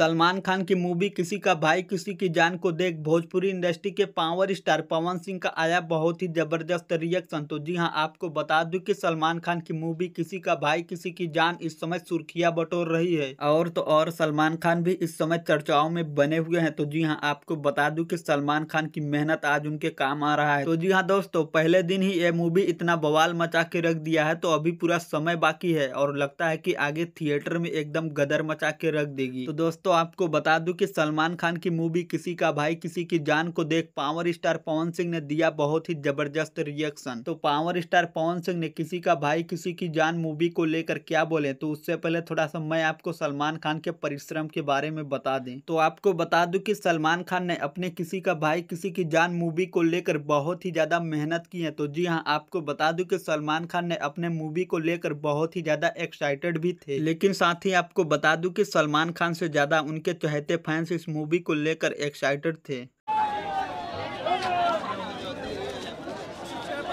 सलमान खान की मूवी किसी का भाई किसी की जान को देख भोजपुरी इंडस्ट्री के पावर स्टार पवन सिंह का आया बहुत ही जबरदस्त रिएक्शन तो जी हां आपको बता दूं कि सलमान खान की मूवी किसी का भाई किसी की जान इस समय सुर्खियां बटोर रही है और तो और सलमान खान भी इस समय चर्चाओं में बने हुए हैं तो जी हाँ आपको बता दू की सलमान खान की मेहनत आज उनके काम आ रहा है तो जी हाँ दोस्तों पहले दिन ही ये मूवी इतना बवाल मचा के रख दिया है तो अभी पूरा समय बाकी है और लगता है की आगे थिएटर में एकदम गदर मचा के रख देगी तो दोस्तों तो आपको बता दूं कि सलमान खान की मूवी किसी का भाई किसी की जान को देख पावर स्टार पवन सिंह ने दिया बहुत ही जबरदस्त रिएक्शन तो पावर स्टार पवन सिंह ने किसी का भाई किसी की जान मूवी को लेकर क्या बोले तो उससे पहले थोड़ा सा मैं आपको सलमान खान के परिश्रम के बारे में बता दें तो आपको बता दू की सलमान खान ने अपने किसी का भाई किसी की जान मूवी को लेकर बहुत ही ज्यादा मेहनत की है तो जी हाँ आपको बता दू की सलमान खान ने अपने मूवी को लेकर बहुत ही ज्यादा एक्साइटेड भी थे लेकिन साथ ही आपको बता दू की सलमान खान से ज्यादा था उनके चहते फैंस इस मूवी को लेकर एक्साइटेड थे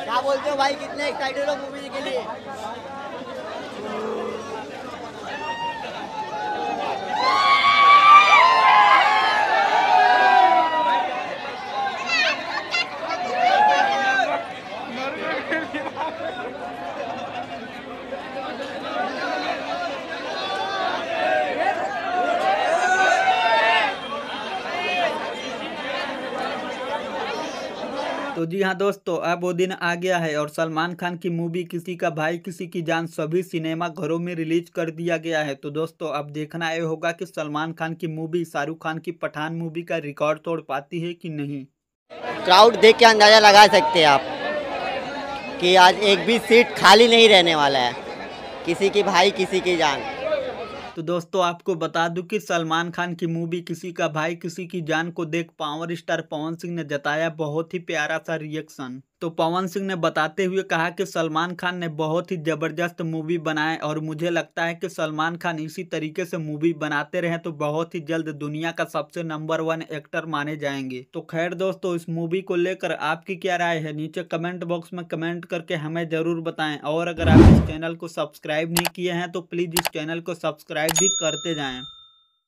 क्या बोलते हो भाई कितने एक्साइटेड हो मूवी के लिए तो जी हाँ दोस्तों अब वो दिन आ गया है और सलमान खान की मूवी किसी का भाई किसी की जान सभी सिनेमा घरों में रिलीज कर दिया गया है तो दोस्तों अब देखना यह होगा कि सलमान खान की मूवी शाहरुख खान की पठान मूवी का रिकॉर्ड तोड़ पाती है कि नहीं क्राउड देख के अंदाज़ा लगा सकते हैं आप कि आज एक भी सीट खाली नहीं रहने वाला है किसी की भाई किसी की जान तो दोस्तों आपको बता दूं कि सलमान खान की मूवी किसी का भाई किसी की जान को देख पावर स्टार पवन सिंह ने जताया बहुत ही प्यारा सा रिएक्शन तो पवन सिंह ने बताते हुए कहा कि सलमान खान ने बहुत ही ज़बरदस्त मूवी बनाए और मुझे लगता है कि सलमान खान इसी तरीके से मूवी बनाते रहें तो बहुत ही जल्द दुनिया का सबसे नंबर वन एक्टर माने जाएंगे तो खैर दोस्तों इस मूवी को लेकर आपकी क्या राय है नीचे कमेंट बॉक्स में कमेंट करके हमें ज़रूर बताएँ और अगर आप इस चैनल को सब्सक्राइब नहीं किए हैं तो प्लीज़ इस चैनल को सब्सक्राइब भी करते जाएँ